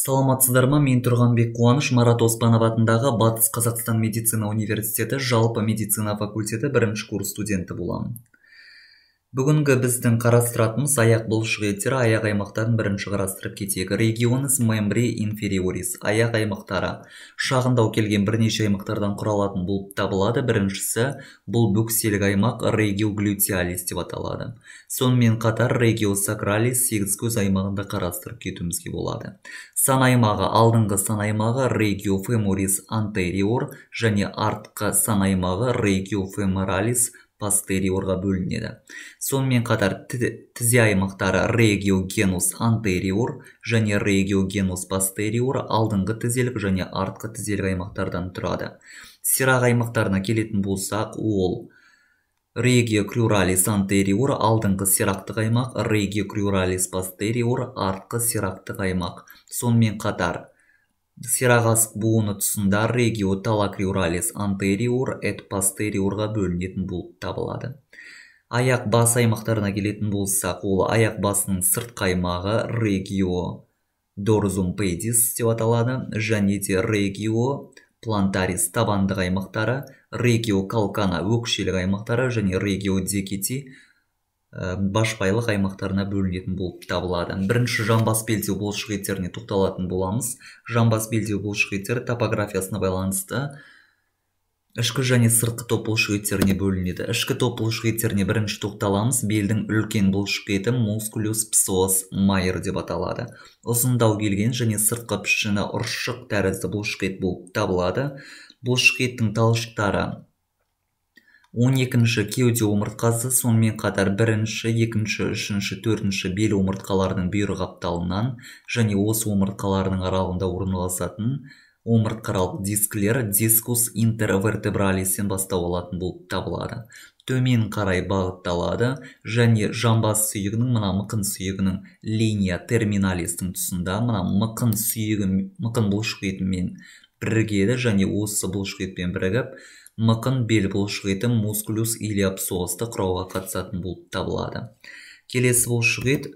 саламатсыздар ма мен тұрғанбек қуаныш марат оспанов атындағы батыс қазақстан медицина университеті жалпы медицина факультеті бірінші курс студенті боламын бүгінгі біздің қарастыратынымыз аяқ бұлшық еттері аяқ аймақтарын бірінші қарастырып кетейік регионис мембри инфериорис аяқ аймақтары шағындау келген бірнеше аймақтардан құралатын болып табылады біріншісі бұл бөкселік аймақ региоглютиалис деп аталады сонымен қатар регио региосакралис көз аймағында қарастырып кетуімізге болады сан аймағы алдыңғы сан аймағы регио феморис антериор және артқы сан аймағы регио феморалис пастериорға бөлінеді сонымен қатар тізе аймақтары региогенус антериор және региогенус пастериор алдыңғы тізелік және артқы тізелік аймақтардан тұрады сирақ аймақтарына келетін болсақ ол регио крюралис антериор алдыңғы сирақтық аймақ регио крюралис пастериор артқы сирақтық аймақ сонымен қатар сирағас буыны тұсында регио талакриуралис антериор эт пастериорға бөлінетін болып табылады аяқ бас аймақтарына келетін болсақ ол аяқ басының сырт аймағы регио дорзум педис деп аталады және де регио плантарис табандық аймақтары регио калкана өкшелік аймақтары және регио декити Э, башпайлық аймақтарына бөлінетін болып табылады бірінші жамбас белдеу бұлшық еттеріне тоқталатын боламыз жамбас белдеу бұлшық еттері топографиясына байланысты ішкі және сыртқы топ бұлшық еттеріне бөлінеді ішкі топ бұлшық еттеріне бірінші тоқталамыз белдің үлкен бұлшық еті мускулюс псос майер деп аталады ұзындау келген және сыртқы пішіні ұршық тәрізді бұлшық ет болып табылады бұлшық еттің талшықтары он екінші кеуде омыртқасы сонымен қатар бірінші екінші үшінші төртінші бел омыртқаларының бүйір қапталынан және осы омыртқалардың аралығында орналасатын омыртқаралық дискілер дискус интервертебралистен бастау алатын болып табылады төмен қарай бағытталады және жамбас сүйегінің мына мықын сүйегінің линия терминалистің тұсында мына мықын сүйегі мықын бұлшық етімен бірігеді және осы бұлшық етпен бірігіп мықын бел еті мускулюс или псоасты құрауға қатысатын болып табылады келесі ет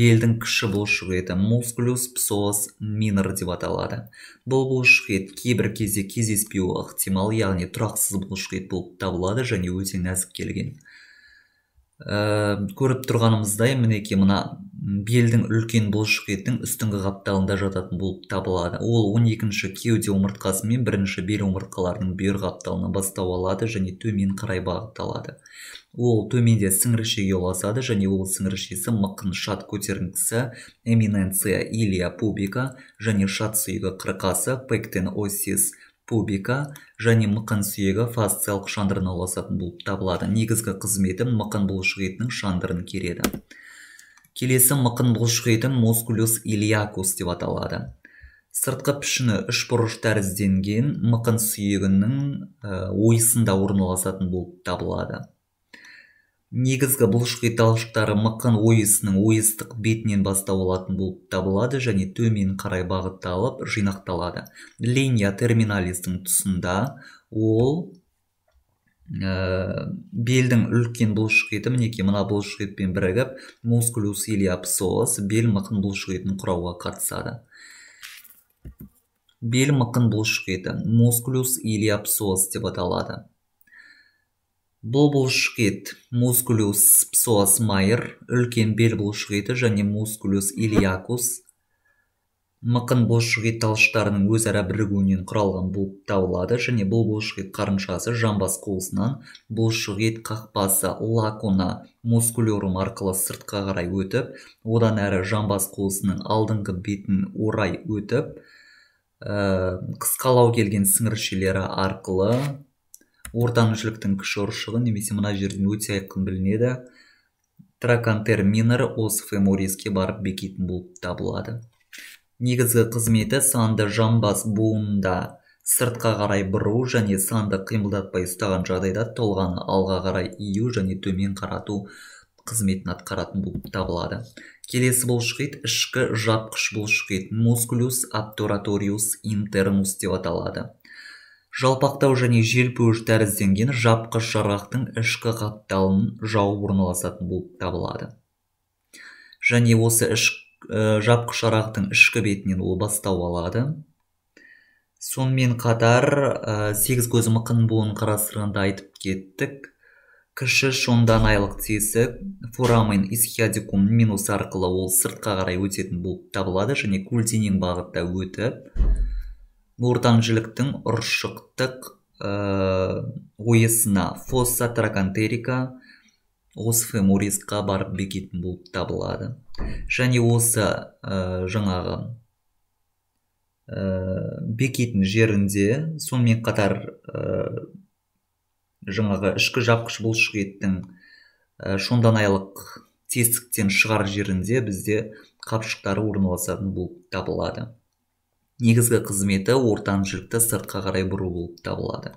белдің кіші еті мускулюс псоас минор деп аталады бұл ет кейбір кезде кездеспеуі ықтимал яғни тұрақсыз ет болып табылады және өте нәзік келген ә, көріп тұрғанымыздай мінекей мына белдің үлкен етінің үстіңгі қапталында жататын болып табылады ол 12 екінші кеуде омыртқасы мен бірінші бел омыртқаларының бүйір қапталынан бастау алады және төмен қарай бағытталады ол төменде сіңірішеге ұласады және ол сіңірішесі мықын шат көтеріңкісі эминенция илия пубика және шат сүйегі қырқасы пектен осис пубика және мықын сүйегі фасциялық шандырына ұласатын болып табылады негізгі қызметі мықын етінің шандырын кереді келесі мықын бұлшықетін мускулюс илиакус деп аталады сыртқы пішіні бұрыш тәрізденген мықын сүйегінің ә, ойысында орналасатын болып табылады негізгі бұлшықет талшықтары мықын ойысының ойыстық бетінен бастау алатын болып табылады және төмен қарай бағытталып жинақталады линия терминалистің тұсында ол ә, э, белдің үлкен бұлшық еті мінекей мына етпен бірігіп мускулюс или апсолос бел мықын етін құрауға қатысады бел мықын еті мускулюс или апсолос деп аталады бұл бұлшық ет мускулюс псоас майыр үлкен бел бұлшық еті және мускулюс ильякус мықын бұлшықет талшықтарының өзара бірігуінен құралған болып табылады және бұл бұлшықет қарыншасы жамбас қуысынан бұлшықет қақпасы лакуна мускулерум арқылы сыртқа қарай өтіп одан әрі жамбас қуысының алдыңғы бетін орай өтіп ә, қысқалау келген сіңіршелері арқылы ортаншіліктің кіші ұршығы немесе мына жерден өте айқын білінеді тракантер минор осы фемориске барып бекитін болып табылады негізгі қызметі санды жамбас буынында сыртқа қарай бұру және санды қимылдатпай ұстаған жағдайда толғаны алға қарай ию және төмен қарату қызметін атқаратын болып табылады келесі бұлшықет ішкі жапқыш бұлшықет мускулюс абтораториус интермус деп аталады жалпақтау және желпуіш тәрізденген жапқыш жарғақтың ішкі қатталын жауып орналасатын болып табылады және осы іш Э, арақтың ішкі бетінен ол бастау алады сонымен қатар ә, сегіз көз мықын буын қарастырғанда айтып кеттік кіші шондан айлық тесік форамен исхиадикум минус арқылы ол сыртқа қарай өтетін болып табылады және көлденең бағытта өтіп ортан жіліктің ұршықтық ә, ойысына фосса тракантерика осы феморисқа барып бекетін болып табылады және осы ә, жаңағы ә, э, бекетін жерінде сонымен қатар ә, жаңағы ішкі жапқыш бұлшық еттің ә, шонданайлық тесіктен шығар жерінде бізде қапшықтары орналасатын болып табылады негізгі қызметі ортан жілікті сыртқа қарай бұру болып табылады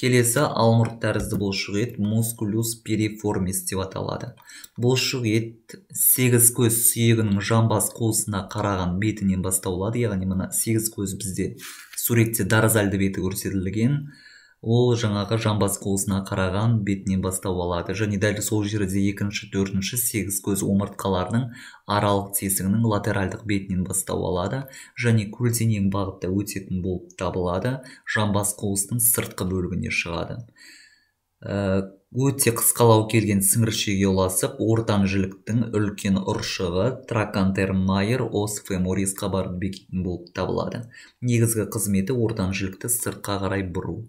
келесі алмұрт тәрізді бұлшық ет мускулюс периформис деп аталады бұлшық ет сегіз көз сүйегінің жамбас қуысына қараған бетінен басталады яғни мына сегіз көз бізде суретте даразальды беті көрсетілген ол жаңағы жамбас қуысына қараған бетінен бастау алады және дәл сол жерде екінші төртінші сегіз көз омыртқаларының аралық тесігінің латеральдық бетінен бастау алады және көлденең бағытта өтетін болып табылады жамбас қуысының сыртқы бөлігіне шығады ә, өте қысқалау келген сіңіршеге ұласып ортан жіліктің үлкен ұршығы тракантер майер ос феморисқа барып бекитін болып табылады негізгі қызметі ортан жілікті сыртқа қарай бұру